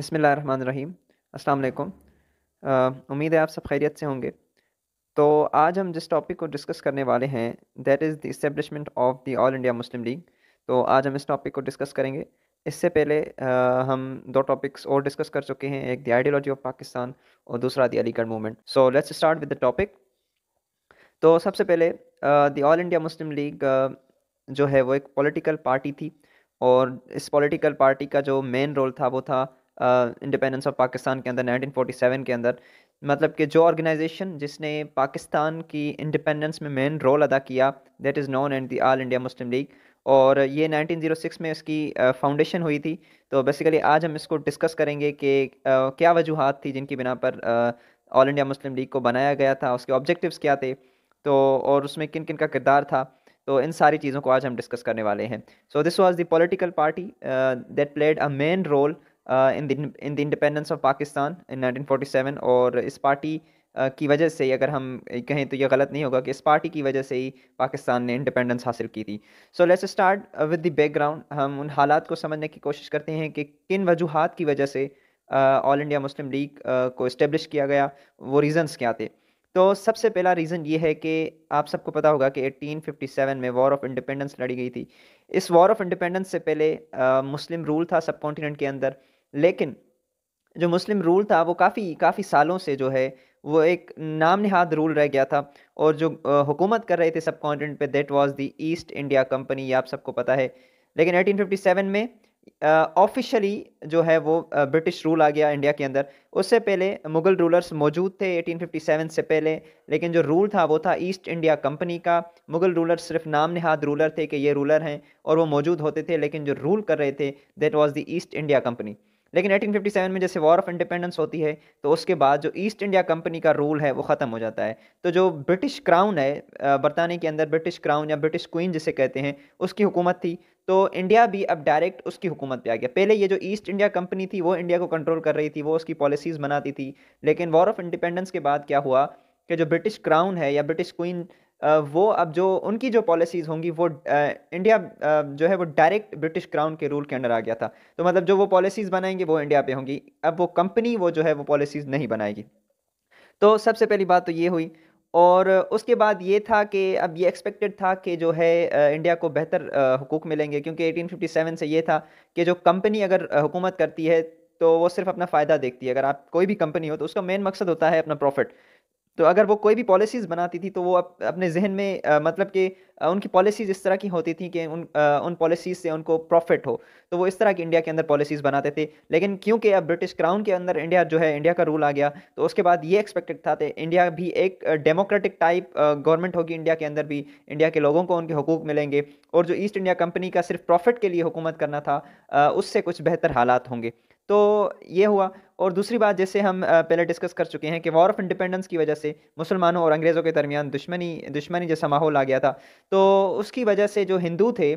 बसमीम अल्लाम उम्मीद है आप सब खैरियत से होंगे तो आज हम जिस टॉपिक को डिस्कस करने वाले हैं that is the establishment of the All India Muslim League तो आज हम इस टॉपिक को डिस्कस करेंगे इससे पहले आ, हम दो टॉपिक्स और डिस्कस कर चुके हैं एक द आइडियोलॉजी ऑफ पाकिस्तान और दूसरा the Aligarh movement so let's start with the topic तो सबसे पहले the All India Muslim League जो है वो एक पॉलिटिकल पार्टी थी और इस पॉलिटिकल पार्टी का जो मेन रोल था वो था इंडिपेंडेंस ऑफ पाकिस्तान के अंदर 1947 के अंदर मतलब कि जो ऑर्गेनाइजेशन जिसने पाकिस्तान की इंडिपेंडेंस में मेन रोल अदा किया that is known and the All India Muslim League और ये 1906 में इसकी फाउंडेशन हुई थी तो बेसिकली आज हम इसको डिस्कस करेंगे कि क्या वजूहत थी जिनकी बिना पर ऑल इंडिया मुस्लिम लीग को बनाया गया था उसके ऑब्जेक्टिव्स क्या थे तो और उसमें किन किन का किरदार था तो इन सारी चीज़ों को आज हम डिस्कस करने वाले हैं so this was the political party that played a main role in the in the independence of Pakistan in 1947 और इस पार्टी uh, की वजह से अगर हम कहें तो ये गलत नहीं होगा कि इस पार्टी की वजह से ही पाकिस्तान ने इंडिपेंडेंस हासिल की थी so let's start with the background हम उन हालात को समझने की कोशिश करते हैं कि किन वजूहत की वजह से ऑल इंडिया मुस्लिम लीग को इस्टेब्लिश किया गया वो रीज़न्स क्या थे तो सबसे पहला रीज़न ये है कि आप सबको पता होगा कि 1857 में वॉर ऑफ इंडिपेंडेंस लड़ी गई थी इस वॉर ऑफ इंडिपेंडेंस से पहले आ, मुस्लिम रूल था सब कॉन्टीनेंट के अंदर लेकिन जो मुस्लिम रूल था वो काफ़ी काफ़ी सालों से जो है वो एक नाम नहाद रूल रह गया था और जो हुकूमत कर रहे थे सब कॉन्टिनेंट पे that was the East India Company ये आप सबको पता है लेकिन 1857 में ऑफिशियली जो है वो ब्रिटिश रूल आ गया इंडिया के अंदर उससे पहले मुग़ल रूलर्स मौजूद थे 1857 से पहले लेकिन जो रूल था वो था ईस्ट इंडिया कंपनी का मुग़ल रूलर सिर्फ नाम नहाद रूलर थे कि ये रूलर हैं और वो मौजूद होते थे लेकिन जो रूल कर रहे थे that was the East India Company लेकिन 1857 में जैसे वॉर ऑफ इंडिपेंडेंस होती है तो उसके बाद जो ईस्ट इंडिया कंपनी का रूल है वो ख़त्म हो जाता है तो जो ब्रिटिश क्राउन है बरतानिया के अंदर ब्रिटिश क्राउन या ब्रिटिश क्वीन जिसे कहते हैं उसकी हुकूमत थी तो इंडिया भी अब डायरेक्ट उसकी हुकूमत पे आ गया पहले ये जो ईस्ट इंडिया कंपनी थी वो इंडिया को कंट्रोल कर रही थी वो उसकी पॉलिसीज़ बनाती थी लेकिन वॉर ऑफ इंडिपेंडेंस के बाद क्या हुआ कि जो ब्रिटिश क्राउन है या ब्रिटिश क्वीन वो अब जो उनकी जो पॉलिसीज़ होंगी वो इंडिया जो है वो डायरेक्ट ब्रिटिश क्राउन के रूल के अंडर आ गया था तो मतलब जो वो पॉलिसीज़ बनाएंगे वो इंडिया पे होंगी अब वो कंपनी वो जो है वो पॉलिसीज़ नहीं बनाएगी तो सबसे पहली बात तो ये हुई और उसके बाद ये था कि अब ये एक्सपेक्टेड था कि जो है इंडिया को बेहतर हकूक़ मिलेंगे क्योंकि 1857 से ये था कि जो कंपनी अगर हुकूमत करती है तो वो सिर्फ अपना फ़ायदा देखती है अगर आप कोई भी कंपनी हो तो उसका मेन मकसद होता है अपना प्रॉफिट तो अगर वो कोई भी पॉलिसीज़ बनाती थी तो वो अप, अपने जहन में आ, मतलब कि उनकी पॉलिसीज़ इस तरह की होती थी कि उन आ, उन पॉलिसीज़ से उनको प्रॉफिट हो तो वो इस तरह की इंडिया के अंदर पॉलिसीज़ बनाते थे लेकिन क्योंकि अब ब्रिटिश क्राउन के अंदर इंडिया जो है इंडिया का रूल आ गया तो उसके बाद ये एक्सपेक्टेड था कि इंडिया भी एक डेमोक्रेटिक टाइप गवर्नमेंट होगी इंडिया के अंदर भी इंडिया के लोगों को उनके हकूक मिलेंगे और जो ईस्ट इंडिया कंपनी का सिर्फ प्रॉफिट के लिए हुकूमत करना था उससे कुछ बेहतर हालात होंगे तो ये हुआ और दूसरी बात जैसे हम पहले डिस्कस कर चुके हैं कि वॉर ऑफ इंडिपेंडेंस की वजह से मुसलमानों और अंग्रेज़ों के दरमियान दुश्मनी दुश्मनी जैसा माहौल आ गया था तो उसकी वजह से जो हिंदू थे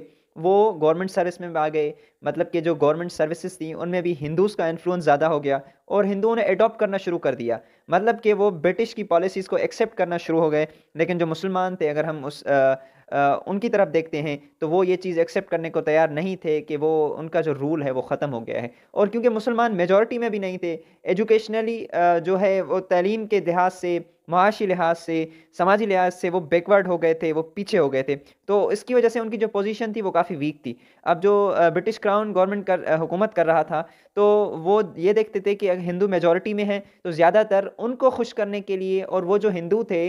वो गवर्नमेंट सर्विस में आ गए मतलब कि जो गवर्नमेंट सर्विसेज थी उनमें भी हिंदूज़ का इन्फ्लुएंस ज़्यादा हो गया और हिंदुओं ने अडोप्ट करना शुरू कर दिया मतलब कि वो ब्रिटिश की पॉलिसीज़ को एक्सेप्ट करना शुरू हो गए लेकिन जो मुसलमान थे अगर हम उस आ, आ, उनकी तरफ देखते हैं तो वो ये चीज़ एक्सेप्ट करने को तैयार नहीं थे कि वो उनका जो रूल है वो ख़त्म हो गया है और क्योंकि मुसलमान मेजोरिटी में भी नहीं थे एजुकेशनली जो है वो तलीम के लिहाज से माशी लिहाज से समाजी लिहाज से वो बैकवर्ड हो गए थे वो पीछे हो गए थे तो इसकी वजह से उनकी जो पोजीशन थी वो काफ़ी वीक थी अब जो ब्रिटिश क्राउन गवर्नमेंट कर हुकूमत कर रहा था तो वो ये देखते थे कि अगर हिंदू मेजॉरिटी में है तो ज़्यादातर उनको खुश करने के लिए और वो जो हिंदू थे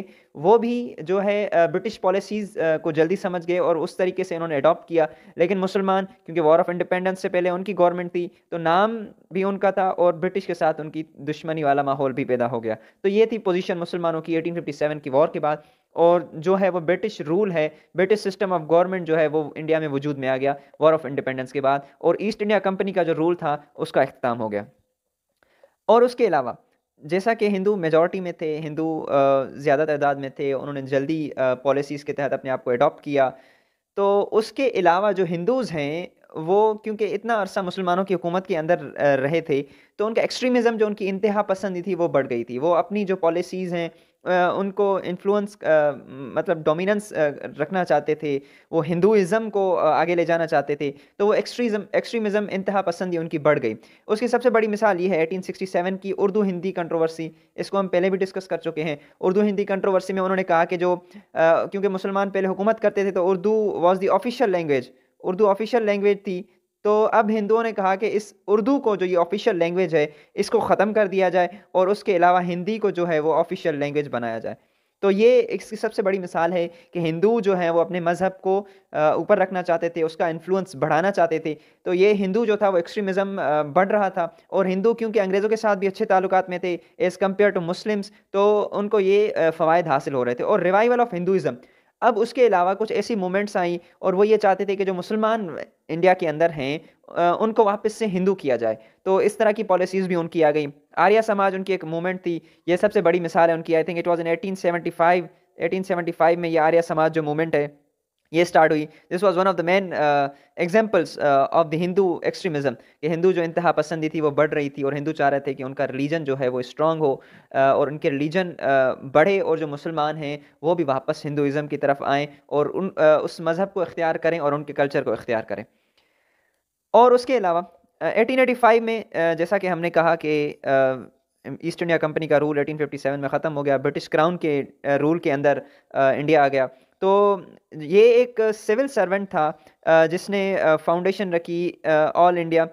वो भी जो है ब्रिटिश पॉलिसीज़ को जल्दी समझ गए और उस तरीके से इन्होंने अडॉप्ट किया लेकिन मुसलमान क्योंकि वॉर ऑफ इंडिपेंडेंस से पहले उनकी गवर्नमेंट थी तो नाम भी उनका था और ब्रिटिश के साथ उनकी दुश्मनी वाला माहौल भी पैदा हो गया तो ये थी पोजीशन मुसलमानों की 1857 की वॉर के बाद और जो है वो ब्रिटिश रूल है ब्रिटिश सिस्टम ऑफ गवर्नमेंट जो है वो इंडिया में वजूद में आ गया वॉर ऑफ इंडिपेंडेंस के बाद और ईस्ट इंडिया कंपनी का जो रूल था उसका अख्ताम हो गया और उसके अलावा जैसा कि हिंदू मेजॉरिटी में थे हिंदू ज़्यादा तादाद में थे उन्होंने जल्दी पॉलिसीज़ के तहत अपने आप को अडॉप्ट किया तो उसके अलावा जो हिंदूज़ हैं वो क्योंकि इतना अरसा मुसलमानों की हुकूमत के अंदर रहे थे तो उनका एक्सट्रीमिज़म जो उनकी इंतहा पसंदी थी वो बढ़ गई थी वो अपनी जो पॉलिसीज़ हैं उनको इन्फ्लुएंस मतलब डोमिनेंस रखना चाहते थे वो हिंदुज़म को आगे ले जाना चाहते थे तो वो एक्सट्रीज़म एक्सट्रीमिज़म इंतहा पसंदी उनकी बढ़ गई उसकी सबसे बड़ी मिसाल ये है 1867 की उर्दू हिंदी कंट्रोवर्सी इसको हम पहले भी डिस्कस कर चुके हैं उर्दू हिंदी कंट्रोवर्सी में उन्होंने कहा कि जो क्योंकि मुसलमान पहले हुकूमत करते थे तो Urdu was the official language Urdu official language थी तो अब हिंदुओं ने कहा कि इस उर्दू को जो ये ऑफिशियल लैंग्वेज है इसको ख़त्म कर दिया जाए और उसके अलावा हिंदी को जो है वो ऑफिशियल लैंग्वेज बनाया जाए तो ये इसकी सबसे बड़ी मिसाल है कि हिंदू जो हैं वो अपने मज़हब को ऊपर रखना चाहते थे उसका इन्फ्लुएंस बढ़ाना चाहते थे तो ये हिंदू जो था वो एक्सट्रीमिज़म बढ़ रहा था और हिंदू क्योंकि अंग्रेज़ों के साथ भी अच्छे ताल्लुक में थे एज़ कम्पेयर टू मुस्लिम्स तो उनको ये फ़वाद हासिल हो रहे थे और रिवाइवल ऑफ़ हिंदुज़म अब उसके अलावा कुछ ऐसी मूवमेंट्स आई और वो ये चाहते थे कि जो मुसलमान इंडिया के अंदर हैं उनको वापस से हिंदू किया जाए तो इस तरह की पॉलिसीज़ भी उनकी आ गई आर्य समाज उनकी एक मूवमेंट थी ये सबसे बड़ी मिसाल है उनकी I think it was in eighteen seventy five eighteen five में ये आर्या समाज जो मूवमेंट है ये स्टार्ट हुई this was one of the main examples of the Hindu extremism कि हिंदू जो इंतहा पसंदी थी वो बढ़ रही थी और हिंदू चाह रहे थे कि उनका रिलीजन जो है वो स्ट्रांग हो uh, और उनके रिलीजन uh, बढ़े और जो मुसलमान हैं वो भी वापस हिंदुज़म की तरफ आएँ और उन uh, उस मज़हब को इख्तियार करें और उनके कल्चर को इख्तियार करें और उसके अलावा एटीन में जैसा कि हमने कहा कि ईस्ट इंडिया कंपनी का रूल 1857 में ख़त्म हो गया ब्रिटिश क्राउन के रूल के अंदर इंडिया आ गया तो ये एक सिविल सर्वेंट था जिसने फाउंडेशन रखी All India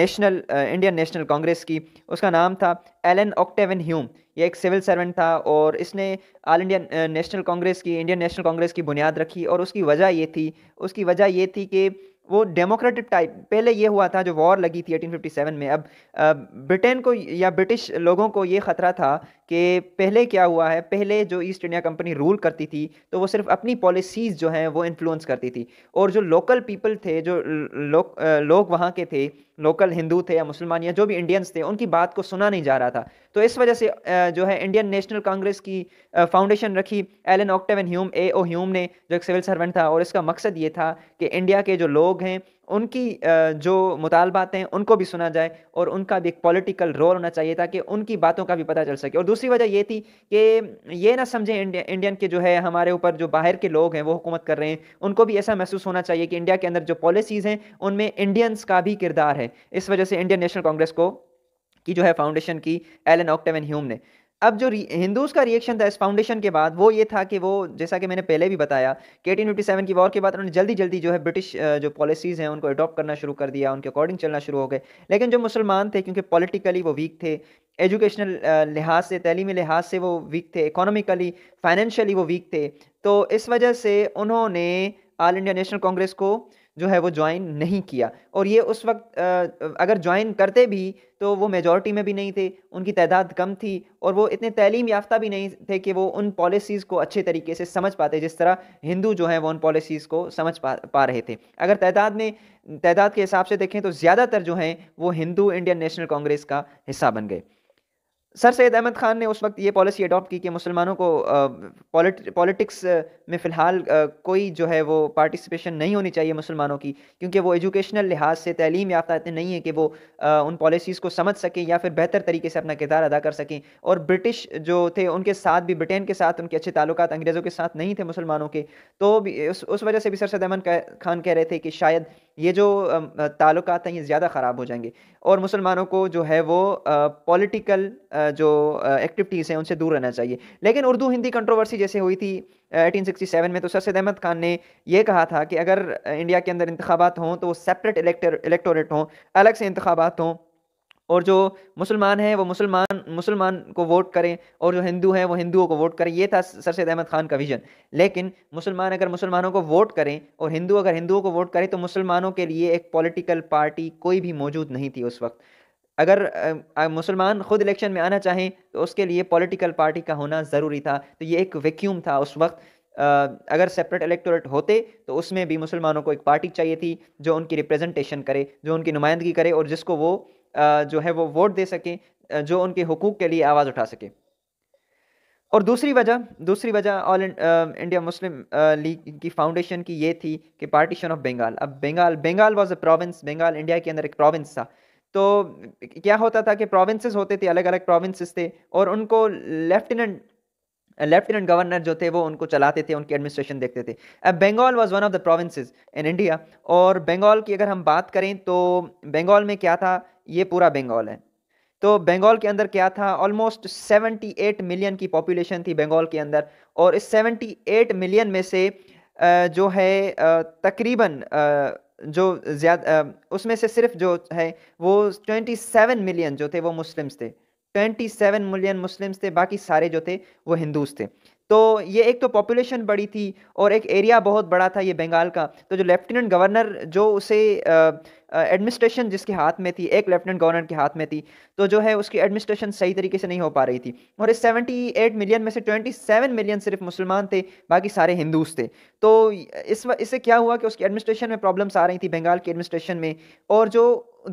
National Indian National Congress की उसका नाम था एलन ऑक्टेवन ह्यूम ये एक सिविल सर्वेंट था और इसने ऑल इंडिया नेशनल कांग्रेस की इंडियन नेशनल कांग्रेस की बुनियाद रखी और उसकी वजह ये थी उसकी वजह ये थी कि वो डेमोक्रेटिक टाइप पहले ये हुआ था जो वॉर लगी थी 1857 में अब ब्रिटेन को या ब्रिटिश लोगों को ये ख़तरा था कि पहले क्या हुआ है पहले जो ईस्ट इंडिया कंपनी रूल करती थी तो वो सिर्फ अपनी पॉलिसीज़ जो हैं वो इन्फ्लुएंस करती थी और जो लोकल पीपल थे जो लोग लोग वहाँ के थे लोकल हिंदू थे या मुसलमान या जो भी इंडियंस थे उनकी बात को सुना नहीं जा रहा था तो इस वजह से जो है इंडियन नेशनल कांग्रेस की फाउंडेशन रखी Allan Octavian Hume A O Hume ने जो एक सिविल सर्वेंट था और इसका मकसद ये था कि इंडिया के जो लोग हैं उनकी जो मुतालबात हैं उनको भी सुना जाए और उनका भी एक पॉलिटिकल रोल होना चाहिए ताकि उनकी बातों का भी पता चल सके और दूसरी वजह ये थी कि ये ना समझें इंडिया इंडियन के जो है हमारे ऊपर जो बाहर के लोग हैं वो हुकूमत कर रहे हैं उनको भी ऐसा महसूस होना चाहिए कि इंडिया के अंदर जो पॉलिसीज़ हैं उनमें इंडियंस का भी किरदार है इस वजह से इंडियन नेशनल कांग्रेस को की जो है फाउंडेशन की एलन ऑक्टेवन ह्यूम ने अब जो हिंदूज का रिएक्शन था इस फाउंडेशन के बाद वो ये था कि वो जैसा कि मैंने पहले भी बताया कि एटीन फिफ्टी सेवन की वॉर के बाद उन्होंने जल्दी जल्दी जो है ब्रिटिश जो पॉलिसीज़ हैं उनको अडॉप्ट करना शुरू कर दिया उनके अकॉर्डिंग चलना शुरू हो गए लेकिन जो मुसलमान थे क्योंकि पॉलिटिकली वो वीक थे एजुकेशनल लिहाज से तैलीमी लिहाज से वो वीक थे इकोनॉमिकली फाइनेंशियली वो वीक थे तो इस वजह से उन्होंने ऑल इंडिया नेशनल कांग्रेस को जो है वो ज्वाइन नहीं किया और ये उस वक्त अगर ज्वाइन करते भी तो वो मेजॉरिटी में भी नहीं थे उनकी तादाद कम थी और वो इतने तैलीम याफ्ता भी नहीं थे कि वो उन पॉलिसीज़ को अच्छे तरीके से समझ पाते जिस तरह हिंदू जो हैं वो उन पॉलिसीज़ को समझ पा पा रहे थे अगर तादाद में तादाद के हिसाब से देखें तो ज़्यादातर जो हैं वो हिंदू इंडियन नेशनल कांग्रेस का हिस्सा बन गए सर सैद अहमद ख़ान ने उस वक्त ये पॉलिसी अडॉप्ट की कि मुसलमानों को पॉलिटिक्स में फ़िलहाल कोई जो है वो पार्टिसिपेशन नहीं होनी चाहिए मुसलमानों की क्योंकि वो एजुकेशनल लिहाज से तलीम याफ्ता इतने नहीं है कि वो उन पॉलिसीज़ को समझ सकें या फिर बेहतर तरीके से अपना किरदार अदा कर सकें और ब्रिटिश जो थे उनके साथ भी ब्रिटेन के साथ उनके अच्छे ताल्लुक अंग्रेज़ों के साथ नहीं थे मुसलमानों के तो भी उस, उस वजह से भी सर सैद अहमद ख़ान कह रहे थे कि शायद ये जो ताल्लुक हैं ये ज़्यादा ख़राब हो जाएंगे और मुसलमानों को जो है वो पॉलिटिकल जो एक्टिविटीज़ हैं उनसे दूर रहना चाहिए लेकिन उर्दू हिंदी कंट्रोवर्सी जैसे हुई थी 1867 में तो सरसद अहमद खान ने यह कहा था कि अगर इंडिया के अंदर इंतबात हों तो वो सेपरेट इलेक्टोरेट हों अलग से इंतबात हों और जो मुसलमान हैं वो मुसलमान मुसलमान को वोट करें और जो हिंदू हैं वो हिंदुओं को वोट करें ये था सर अहमद खान का विजन लेकिन मुसलमान अगर मुसलमानों को वोट करें और हिंदू अगर हिंदुओं को वोट करें तो मुसलमानों के लिए एक पॉलिटिकल पार्टी कोई भी मौजूद नहीं थी उस वक्त अगर मुसलमान खुद इलेक्शन में आना चाहें तो उसके लिए पॉलिटिकल पार्टी का होना ज़रूरी था तो ये एक वैक्यूम था उस वक्त अगर सेपरेट इलेक्टोरेट होते तो उसमें भी मुसलमानों को एक पार्टी चाहिए थी जो उनकी रिप्रेजेंटेशन करे जो उनकी नुमाइंदगी करे और जिसको वो जो है वो वोट दे सकें जो उनके हकूक़ के लिए आवाज़ उठा सके और दूसरी वजह दूसरी वजह ऑल इंडिया मुस्लिम लीग की फाउंडेशन की ये थी कि पार्टीशन ऑफ बंगाल अब Bengal Bengal was a province Bengal India के अंदर एक प्रोविंस था तो क्या होता था कि प्रोविंसेस होते थे अलग अलग प्रोविंसेस थे और उनको लेफ्टिनेंट लेफ्टिनेंट गवर्नर जो थे वो उनको चलाते थे उनकी एडमिनिस्ट्रेशन देखते थे अब Bengal was one of the provinces in India और बंगाल की अगर हम बात करें तो बंगाल में क्या था ये पूरा बंगाल है तो बंगाल के अंदर क्या था ऑलमोस्ट 78 मिलियन की पॉपुलेशन थी बंगाल के अंदर और इस 78 मिलियन में से जो है तकरीबन जो ज्यादा उसमें से सिर्फ जो है वो 27 मिलियन जो थे वो मुस्लिम्स थे 27 मिलियन मुस्लिम्स थे बाकी सारे जो थे वो हिंदूज थे तो ये एक तो पॉपुलेशन बड़ी थी और एक एरिया बहुत बड़ा था ये बंगाल का तो जो लेफ्टिनेंट गवर्नर जो उसे एडमिनिस्ट्रेशन जिसके हाथ में थी एक लेफ्टिनेंट गवर्नर के हाथ में थी तो जो है उसकी एडमिनिस्ट्रेशन सही तरीके से नहीं हो पा रही थी और इस 78 मिलियन में से 27 मिलियन सिर्फ मुसलमान थे बाकी सारे हिंदूज थे तो इस इससे क्या हुआ कि उसकी एडमिनिस्ट्रेशन में प्रॉब्लम्स आ रही थी बंगाल की एडमिनिस्ट्रेशन में और जो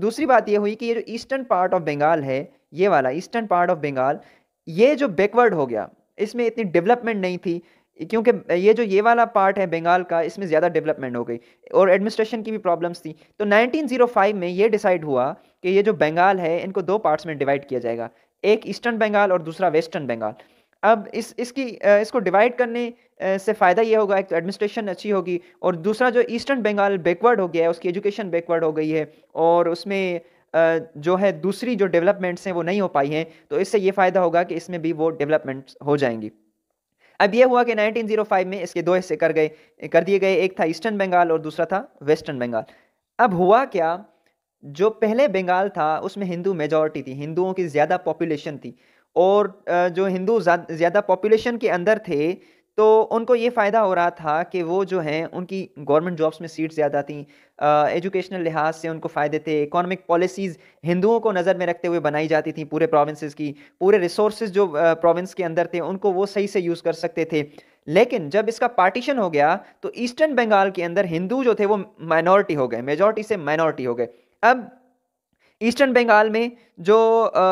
दूसरी बात ये हुई कि ये जो ईस्टर्न पार्ट ऑफ बंगाल है ये वाला ईस्टर्न पार्ट ऑफ बंगाल ये जो बैकवर्ड हो गया इसमें इतनी डेवलपमेंट नहीं थी क्योंकि ये जो ये वाला पार्ट है बंगाल का इसमें ज़्यादा डेवलपमेंट हो गई और एडमिनिस्ट्रेशन की भी प्रॉब्लम्स थी तो 1905 में ये डिसाइड हुआ कि ये जो बंगाल है इनको दो पार्ट्स में डिवाइड किया जाएगा एक ईस्टर्न बंगाल और दूसरा वेस्टर्न बंगाल अब इस इसकी इसको डिवाइड करने से फ़ायदा ये होगा एक तो एडमिनिस्ट्रेशन अच्छी होगी और दूसरा जो ईस्टर्न बंगाल बैकवर्ड हो गया है उसकी एजुकेशन बैकवर्ड हो गई है और उसमें जो है दूसरी जो डेवलपमेंट्स हैं वो नहीं हो पाई हैं तो इससे ये फ़ायदा होगा कि इसमें भी वो डेवलपमेंट्स हो जाएंगी अब यह हुआ कि 1905 में इसके दो हिस्से कर गए कर दिए गए एक था ईस्टर्न बंगाल और दूसरा था वेस्टर्न बंगाल अब हुआ क्या जो पहले बंगाल था उसमें हिंदू मेजॉरिटी थी हिंदुओं की ज़्यादा पॉपुलेशन थी और जो हिंदू ज़्यादा पॉपुलेशन के अंदर थे तो उनको ये फ़ायदा हो रहा था कि वो जो हैं उनकी गवर्नमेंट जॉब्स में सीट्स ज़्यादा थी एजुकेशनल लिहाज से उनको फ़ायदे थे इकोनॉमिक पॉलिसीज़ हिंदुओं को नज़र में रखते हुए बनाई जाती थी पूरे प्रोविंसेस की पूरे रिसोर्स जो प्रोविंस के अंदर थे उनको वो सही से यूज़ कर सकते थे लेकिन जब इसका पार्टीशन हो गया तो ईस्टर्न बंगाल के अंदर हिंदू जो थे वो माइनॉरिटी हो गए मेजॉरिटी से माइनॉरिटी हो गए अब ईस्टर्न बंगाल में जो आ,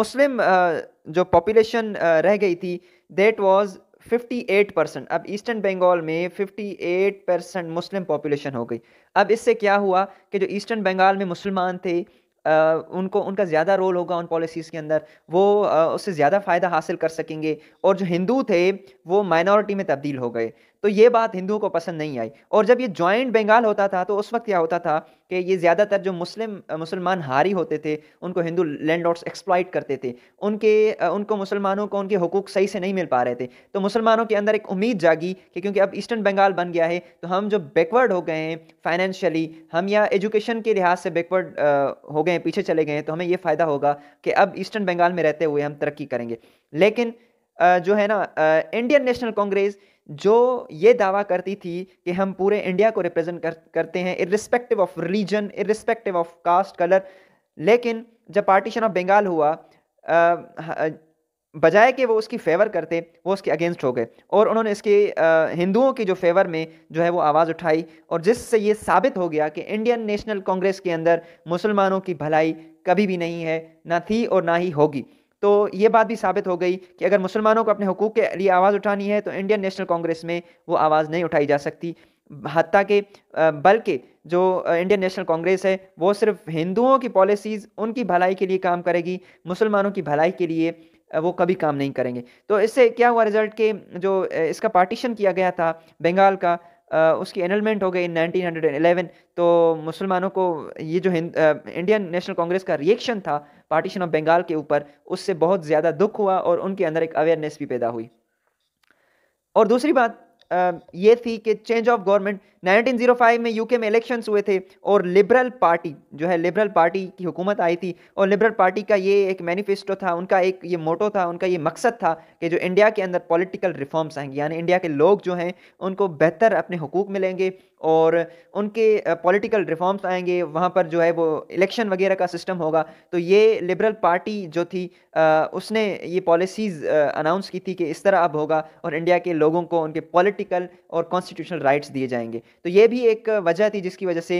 मुस्लिम आ, जो पॉपुलेशन रह गई थी देट वॉज 58 परसेंट अब ईस्टर्न बंगाल में 58 परसेंट मुस्लिम पॉपुलेशन हो गई अब इससे क्या हुआ कि जो ईस्टर्न बंगाल में मुसलमान थे आ, उनको उनका ज़्यादा रोल होगा उन पॉलिसीज़ के अंदर वो आ, उससे ज़्यादा फ़ायदा हासिल कर सकेंगे और जो हिंदू थे वो माइनॉरिटी में तब्दील हो गए तो ये बात हिंदुओं को पसंद नहीं आई और जब ये ज्वाइंट बंगाल होता था तो उस वक्त क्या होता था कि ये ज़्यादातर जो मुस्लिम मुसलमान हारी होते थे उनको हिंदू लैंडलॉर्ड्स एक्सप्लाइट करते थे उनके उनको मुसलमानों को उनके हकूक़ सही से नहीं मिल पा रहे थे तो मुसलमानों के अंदर एक उम्मीद जागी कि क्योंकि अब ईस्टर्न बंगाल बन गया है तो हम जो बैकवर्ड हो गए हैं फाइनेंशियली हम या एजुकेशन के लिहाज से बैकवर्ड हो गए पीछे चले गए तो हमें ये फ़ायदा होगा कि अब ईस्टर्न बंगाल में रहते हुए हम तरक्की करेंगे लेकिन जो है ना इंडियन नेशनल कांग्रेस जो ये दावा करती थी कि हम पूरे इंडिया को रिप्रेजेंट कर, करते हैं irrespective of region irrespective of caste colour लेकिन जब पार्टीशन ऑफ बंगाल हुआ बजाय कि वो उसकी फेवर करते वो उसके अगेंस्ट हो गए और उन्होंने इसके हिंदुओं की जो फेवर में जो है वो आवाज़ उठाई और जिससे ये साबित हो गया कि इंडियन नेशनल कांग्रेस के अंदर मुसलमानों की भलाई कभी भी नहीं है ना थी और ना ही होगी तो ये बात भी साबित हो गई कि अगर मुसलमानों को अपने हकूक़ के लिए आवाज़ उठानी है तो इंडियन नेशनल कांग्रेस में वो आवाज़ नहीं उठाई जा सकती हती के बल्कि जो इंडियन नेशनल कांग्रेस है वो सिर्फ हिंदुओं की पॉलिसीज़ उनकी भलाई के लिए काम करेगी मुसलमानों की भलाई के लिए वो कभी काम नहीं करेंगे तो इससे क्या हुआ रिज़ल्ट के जो इसका पार्टीशन किया गया था बंगाल का उसकी एनलमेंट हो गई इन 1911 तो मुसलमानों को ये जो हिंद इंडियन नेशनल कांग्रेस का रिएक्शन था पार्टीशन ऑफ बंगाल के ऊपर उससे बहुत ज़्यादा दुख हुआ और उनके अंदर एक अवेयरनेस भी पैदा हुई और दूसरी बात ये थी कि चेंज ऑफ गवर्नमेंट 1905 में यूके में इलेक्शंस हुए थे और लिबरल पार्टी जो है लिबरल पार्टी की हुकूमत आई थी और लिबरल पार्टी का ये एक मैनिफेस्टो था उनका एक ये मोटो था उनका ये मकसद था कि जो इंडिया के अंदर पॉलिटिकल रिफॉर्म्स आएंगे यानी इंडिया के लोग जो हैं उनको बेहतर अपने हकूक़ मिलेंगे और उनके पॉलिटिकल रिफॉर्म्स आएंगे वहाँ पर जो है वो इलेक्शन वगैरह का सिस्टम होगा तो ये लिबरल पार्टी जो थी उसने ये पॉलिसीज़ अनाउंस की थी कि इस तरह अब होगा और इंडिया के लोगों को उनके पॉलिटिकल और कॉन्स्टिट्यूशनल राइट्स दिए जाएंगे तो ये भी एक वजह थी जिसकी वजह से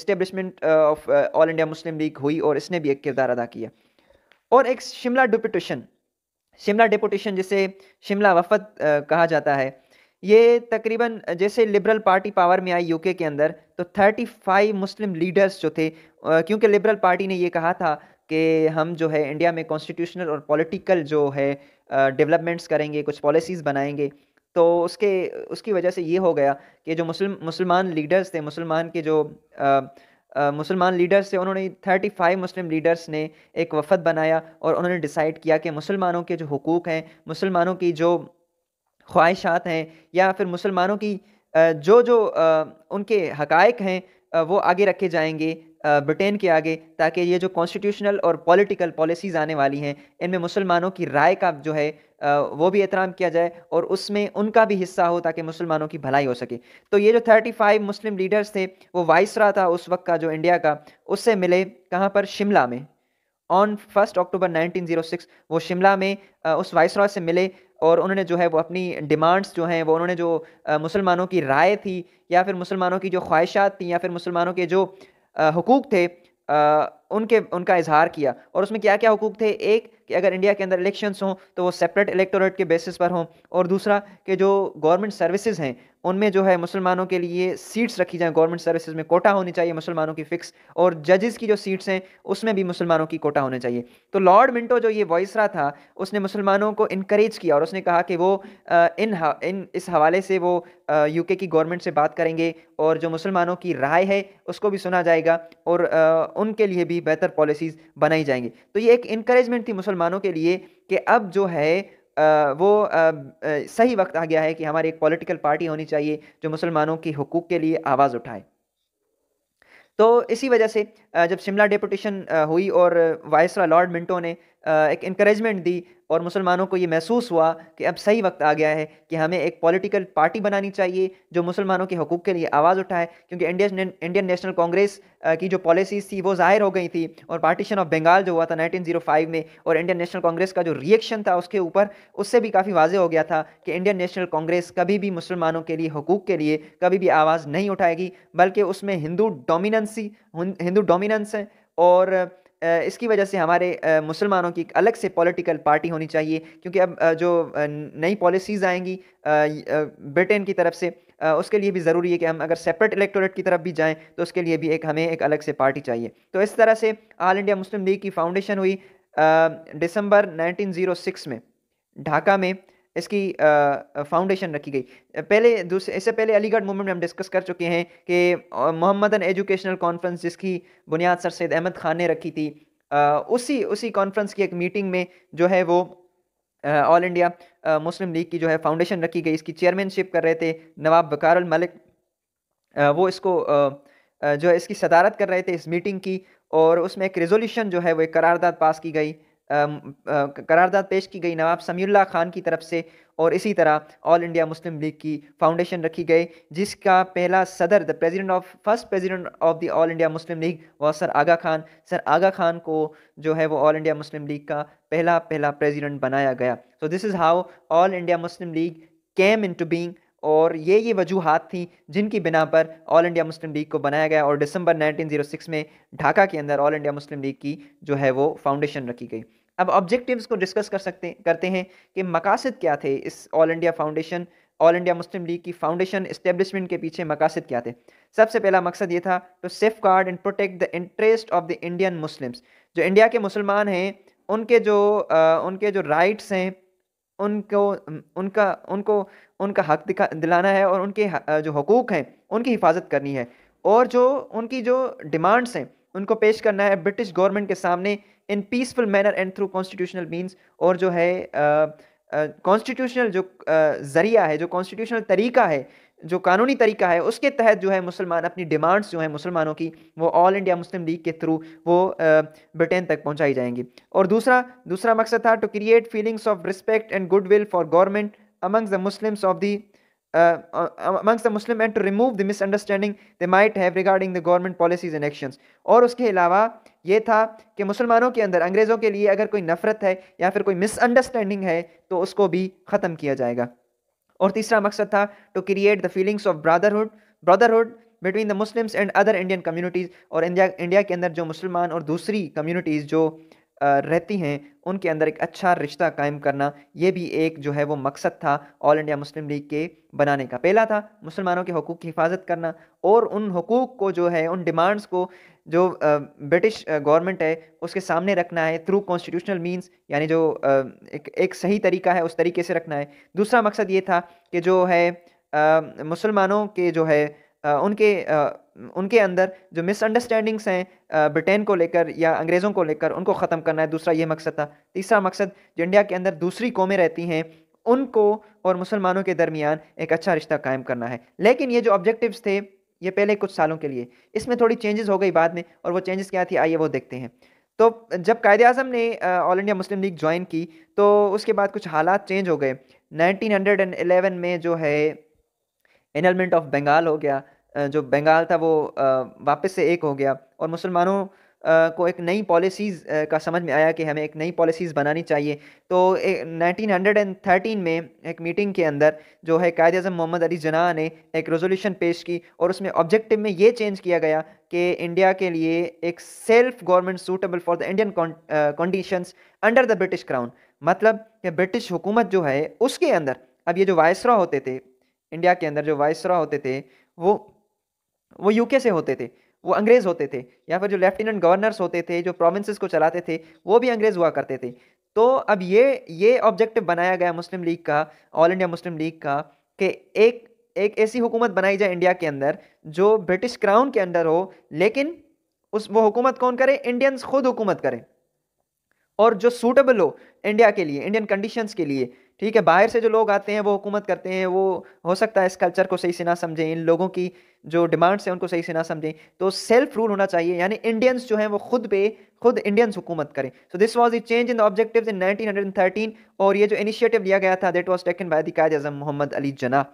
establishment of All India Muslim League हुई और इसने भी एक किरदार अदा किया और एक शिमला डिपुटेशन शिमला डिपुटेशन जिसे शिमला वफद कहा जाता है ये तकरीबन जैसे लिबरल पार्टी पावर में आई यूके के अंदर तो 35 मुस्लिम लीडर्स जो थे क्योंकि लिबरल पार्टी ने ये कहा था कि हम जो है इंडिया में कॉन्स्टिट्यूशनल और पॉलिटिकल जो है डेवलपमेंट्स करेंगे कुछ पॉलिसीज़ बनाएंगे तो उसके उसकी वजह से ये हो गया कि जो मुस्लिम मुसलमान लीडर्स थे मुसलमान के जो मुसलमान लीडर्स थे उन्होंने 35 मुस्लिम लीडर्स ने एक वफद बनाया और उन्होंने डिसाइड किया कि मुसलमानों के जो हकूक़ हैं मुसलमानों की जो ख्वाहिशात हैं या फिर मुसलमानों की जो जो उनके हकाइक हैं वो आगे रखे जाएंगे ब्रिटेन के आगे ताकि ये जो कॉन्स्टिट्यूशनल और पॉलिटिकल पॉलिसीज़ आने वाली हैं इनमें मुसलमानों की राय का जो है वो भी एहतराम किया जाए और उसमें उनका भी हिस्सा हो ताकि मुसलमानों की भलाई हो सके तो ये जो 35 मुस्लिम लीडर्स थे वो वाइसरा था उस वक्त का जो इंडिया का उससे मिले कहाँ पर शिमला में ऑन फर्स्ट अक्टूबर 1906 वो शिमला में उस वाइसरा से मिले और उन्होंने जो है वो अपनी डिमांड्स जो हैं वो उन्होंने जो मुसलमानों की राय थी या फिर मुसलमानों की जो ख्वाहिशात थी या फिर मुसलमानों के जो हकूक़ थे आ, उनके उनका इजहार किया और उसमें क्या क्या हकूक़ थे एक कि अगर इंडिया के अंदर इलेक्शंस हों तो वो सेपरेट इलेक्टोरेट के बेसिस पर हों और दूसरा कि जो गवर्नमेंट सर्विसेज हैं उनमें जो है मुसलमानों के लिए सीट्स रखी जाएँ गवर्नमेंट सर्विसेज में कोटा होनी चाहिए मुसलमानों की फिक्स और जजेस की जो सीट्स हैं उसमें भी मुसलमानों की कोटा होने चाहिए तो लॉर्ड मिंटो जो ये वॉइसरा था उसने मुसलमानों को इनक्रेज किया और उसने कहा कि वो इन इन इस हवाले से वो यूके की गवर्नमेंट से बात करेंगे और जो मुसलमानों की राय है उसको भी सुना जाएगा और उनके लिए भी बेहतर पॉलिसीज़ बनाई जाएंगी तो ये एक इनक्रेजमेंट थी मुसलमानों के लिए कि अब जो है वो सही वक्त आ गया है कि हमारी एक पॉलिटिकल पार्टी होनी चाहिए जो मुसलमानों के हकूक़ के लिए आवाज़ उठाए तो इसी वजह से जब शिमला डेपुटेशन हुई और वायसरा लॉर्ड मिंटो ने एक इंक्रेजमेंट दी और मुसलमानों को ये महसूस हुआ कि अब सही वक्त आ गया है कि हमें एक पॉलिटिकल पार्टी बनानी चाहिए जो मुसलमानों के हकूक़ के लिए आवाज़ उठाए क्योंकि इंडियन इंडियन नेशनल कांग्रेस की जो पॉलिसीज़ थी वो ज़ाहिर हो गई थी और पार्टीशन ऑफ बंगाल जो हुआ था 1905 में और इंडियन नेशनल कांग्रेस का जो रिएक्शन था उसके ऊपर उससे भी काफ़ी वाजे हो गया था कि इंडियन नेशनल कांग्रेस कभी भी मुसलमानों के लिए हकूक़ के लिए कभी भी आवाज़ नहीं उठाएगी बल्कि उसमें हिंदू डोमिनंसी हिंदू डोमिनंस है और इसकी वजह से हमारे मुसलमानों की एक अलग से पॉलिटिकल पार्टी होनी चाहिए क्योंकि अब जो नई पॉलिसीज़ आएंगी ब्रिटेन की तरफ से उसके लिए भी ज़रूरी है कि हम अगर सेपरेट इलेक्टोरेट की तरफ भी जाएं तो उसके लिए भी एक हमें एक अलग से पार्टी चाहिए तो इस तरह से ऑल इंडिया मुस्लिम लीग की फाउंडेशन हुई दिसंबर नाइनटीन में ढाका में इसकी फाउंडेशन रखी गई पहले दूसरे इससे पहले अलीगढ़ मूवमेंट में हम डिस्कस कर चुके हैं कि मोहम्मदन एजुकेशनल कॉन्फ्रेंस जिसकी बुनियाद सर सैद अहमद खान ने रखी थी उसी उसी कॉन्फ्रेंस की एक मीटिंग में जो है वो ऑल इंडिया मुस्लिम लीग की जो है फाउंडेशन रखी गई इसकी चेयरमैनशिप कर रहे थे नवाब बकार मलिक वो इसको जो है इसकी सदारत कर रहे थे इस मीटिंग की और उसमें एक रेजोल्यूशन जो है वो एक करारदाद पास की गई करारदाद पेश की गई नवाब समीउल्ला खान की तरफ से और इसी तरह ऑल इंडिया मुस्लिम लीग की फाउंडेशन रखी गई जिसका पहला सदर the president of first president of the All India Muslim League वह सर आगा खान सर आगा खान को जो है वो ऑल इंडिया मुस्लिम लीग का पहला पहला प्रेसिडेंट बनाया गया so this is how All India Muslim League came into being और ये ये वजूहत थी जिनकी बिना पर ऑल इंडिया मुस्लिम लीग को बनाया गया और दिसंबर 1906 में ढाका के अंदर ऑल इंडिया मुस्लिम लीग की जो है वो फाउंडेशन रखी गई अब ऑब्जेक्टिव्स को डिस्कस कर सकते करते हैं कि मकासद क्या थे इस All India foundation All India Muslim League की फाउंडेशन इस्टेब्लिशमेंट के पीछे मकासद क्या थे सबसे पहला मकसद ये था to safeguard and protect the interest of the Indian Muslims जो इंडिया के मुसलमान हैं उनके जो आ, उनके जो राइट्स हैं उनको उनका उनको उनका हक दिखा दिलाना है और उनके जो हकूक़ हैं उनकी हिफाजत करनी है और जो उनकी जो डिमांड्स हैं उनको पेश करना है ब्रिटिश गवर्नमेंट के सामने in peaceful manner and through constitutional means और जो है कॉन्स्टिट्यूशनल जो ज़रिया है जो कॉन्स्टिट्यूशनल तरीका है जो कानूनी तरीका है उसके तहत जो है मुसलमान अपनी डिमांड्स जो हैं मुसलमानों की वो ऑल इंडिया मुस्लिम लीग के थ्रू वो ब्रिटेन तक पहुंचाई जाएंगी और दूसरा दूसरा मकसद था to create feelings of respect and goodwill for government amongst the Muslims of the amongst the Muslim and to remove the the misunderstanding they might have regarding the government policies and और उसके अलावा ये था कि मुसलमानों के अंदर अंग्रेज़ों के लिए अगर कोई नफ़रत है या फिर कोई मिसअंडरस्टैंडिंग है तो उसको भी ख़त्म किया जाएगा और तीसरा मकसद था to create the feelings of brotherhood brotherhood between the Muslims and other Indian communities और इंडिया इंडिया के अंदर जो मुसलमान और दूसरी कम्युनिटीज़ जो रहती हैं उनके अंदर एक अच्छा रिश्ता कायम करना ये भी एक जो है वो मकसद था ऑल इंडिया मुस्लिम लीग के बनाने का पहला था मुसलमानों के हकूक़ की हिफाजत करना और उन हकूक़ को जो है उन डिमांड्स को जो ब्रिटिश गवर्नमेंट है उसके सामने रखना है थ्रू कॉन्स्टिट्यूशनल मीन्स यानी जो एक, एक सही तरीका है उस तरीके से रखना है दूसरा मकसद ये था कि जो है मुसलमानों के जो है उनके उनके अंदर जो मिसअंडरस्टैंडिंग्स हैं ब्रिटेन को लेकर या अंग्रेज़ों को लेकर उनको ख़त्म करना है दूसरा ये मकसद था तीसरा मकसद जो इंडिया के अंदर दूसरी कौमें रहती हैं उनको और मुसलमानों के दरमियान एक अच्छा रिश्ता कायम करना है लेकिन ये जो ऑब्जेक्टिव्स थे ये पहले कुछ सालों के लिए इसमें थोड़ी चेंजेस हो गई बाद में और वो चेंजेस क्या थी आइए वो देखते हैं तो जब कायद अजम ने All India Muslim League join की तो उसके बाद कुछ हालात चेंज हो गए 1911 में जो है एनलमेंट ऑफ बंगाल हो गया जो बंगाल था वो वापस से एक हो गया और मुसलमानों को एक नई पॉलिसीज़ का समझ में आया कि हमें एक नई पॉलिसीज़ बनानी चाहिए तो नाइनटीन हंड्रेड एंड थर्टीन में एक मीटिंग के अंदर जो है कायद अजम मोहम्मद अली जना ने एक रेजोल्यूशन पेश की और उसमें ऑब्जेक्टिव में ये चेंज किया गया कि इंडिया के लिए एक self government suitable for the Indian condition under the British crown मतलब कि ब्रिटिश हुकूमत जो है उसके अंदर अब ये जो वायसरा होते थे इंडिया के अंदर जो वायसरा होते थे वो वो यूके से होते थे वो अंग्रेज़ होते थे या फिर जो लेफ्टिनेंट गवर्नर्स होते थे जो प्रोविंसेस को चलाते थे वो भी अंग्रेज़ हुआ करते थे तो अब ये ये ऑब्जेक्टिव बनाया गया मुस्लिम लीग का ऑल इंडिया मुस्लिम लीग का कि एक एक ऐसी हुकूमत बनाई जाए इंडिया के अंदर जो ब्रिटिश क्राउन के अंडर हो लेकिन उस वो हुकूमत कौन करे इंडियंस खुद हुकूमत करें और जो सूटेबल हो इंडिया के लिए इंडियन कंडीशंस के लिए ठीक है बाहर से जो लोग आते हैं वो हुकूमत करते हैं वो हो सकता है इस कल्चर को सही से ना समझें इन लोगों की जो डिमांड्स हैं उनको सही से ना समझें तो सेल्फ रूल होना चाहिए यानी इंडियंस जो हैं वो खुद पे खुद इंडियंस हुकूमत करें so this was the change in the objective in thirteen और ये जो इनिशिएटिव लिया गया था that was taken by the Quaid Azam Mohammad Ali Jinnah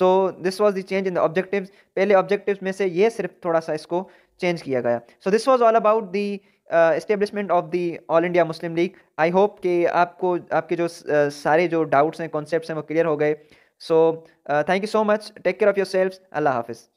so this was the change in the objective पहले ऑब्जेक्टिव में से ये सिर्फ थोड़ा सा इसको चेंज किया गया so this was all about the establishment of the All India Muslim League I hope कि आपको आपके जो uh, सारे जो डाउट्स हैं कॉन्सेप्ट हैं वो क्लियर हो गए so thank you so much take care of yourself अल्लाह हाफिज़